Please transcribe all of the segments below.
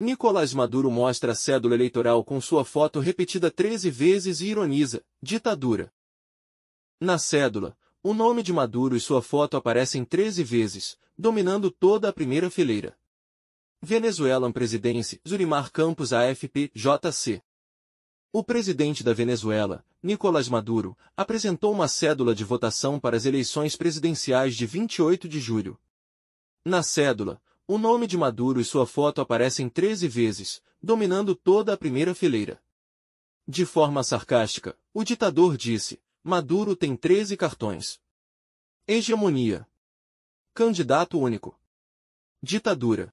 Nicolás Maduro mostra a cédula eleitoral com sua foto repetida 13 vezes e ironiza: ditadura. Na cédula, o nome de Maduro e sua foto aparecem 13 vezes, dominando toda a primeira fileira. Venezuelan Presidency, Zurimar Campos AFP, JC. O presidente da Venezuela, Nicolás Maduro, apresentou uma cédula de votação para as eleições presidenciais de 28 de julho. Na cédula, o nome de Maduro e sua foto aparecem 13 vezes, dominando toda a primeira fileira. De forma sarcástica, o ditador disse, Maduro tem 13 cartões. Hegemonia. Candidato único. Ditadura.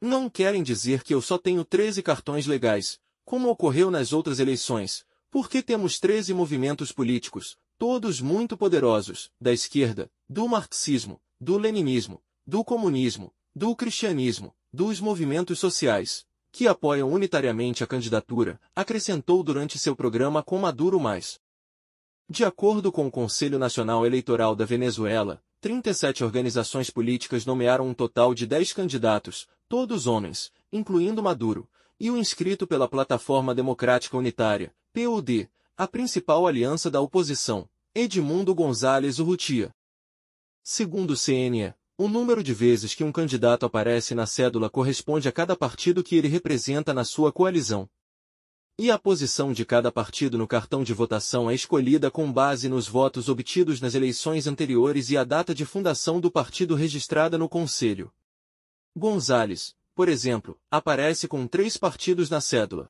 Não querem dizer que eu só tenho 13 cartões legais, como ocorreu nas outras eleições, porque temos 13 movimentos políticos, todos muito poderosos, da esquerda, do marxismo, do leninismo, do comunismo, do cristianismo, dos movimentos sociais, que apoiam unitariamente a candidatura, acrescentou durante seu programa com Maduro mais. De acordo com o Conselho Nacional Eleitoral da Venezuela, 37 organizações políticas nomearam um total de 10 candidatos, todos homens, incluindo Maduro, e o inscrito pela Plataforma Democrática Unitária, PUD, a principal aliança da oposição, Edmundo González Urrutia. Segundo o CNE, o número de vezes que um candidato aparece na cédula corresponde a cada partido que ele representa na sua coalizão. E a posição de cada partido no cartão de votação é escolhida com base nos votos obtidos nas eleições anteriores e a data de fundação do partido registrada no Conselho. Gonzales, por exemplo, aparece com três partidos na cédula.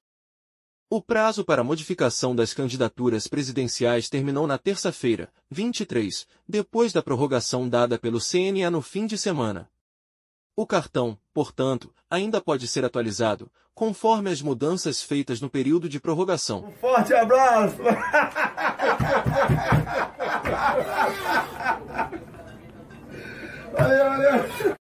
O prazo para modificação das candidaturas presidenciais terminou na terça-feira, 23, depois da prorrogação dada pelo CNA no fim de semana. O cartão, portanto, ainda pode ser atualizado, conforme as mudanças feitas no período de prorrogação. Um forte abraço! valeu, valeu!